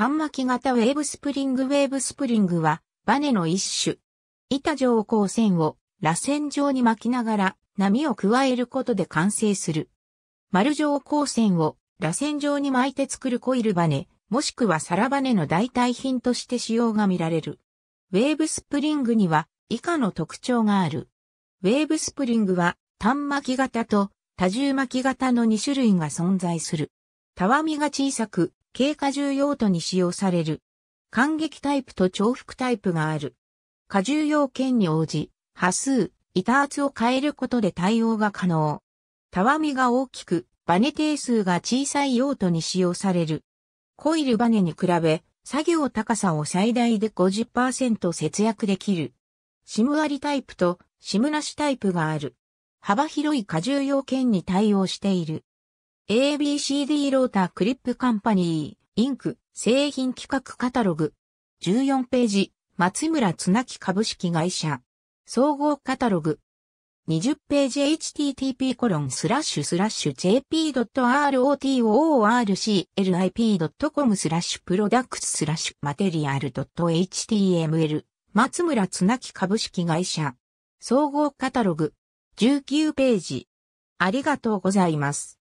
端巻き型ウェーブスプリングウェーブスプリングは、バネの一種。板状光線を螺旋状に巻きながら波を加えることで完成する。丸状光線を螺旋状に巻いて作るコイルバネ、もしくは皿バネの代替品として使用が見られる。ウェーブスプリングには以下の特徴がある。ウェーブスプリングは端巻き型と多重巻き型の2種類が存在する。たわみが小さく、軽荷重用途に使用される。感激タイプと重複タイプがある。荷重要件に応じ、波数、板圧を変えることで対応が可能。たわみが大きく、バネ定数が小さい用途に使用される。コイルバネに比べ、作業高さを最大で50%節約できる。シム割りタイプとシムなしタイプがある。幅広い荷重要件に対応している。ABCD ロータークリップカンパニー、インク、製品企画カタログ。14ページ、松村つなき株式会社。総合カタログ。20ページ http コロンスラッシュスラッシュ jp.rotorclip.com スラッシュプロダクツスラッシュマテリアル .html 松村つなき株式会社。総合カタログ。19ページ。ありがとうございます。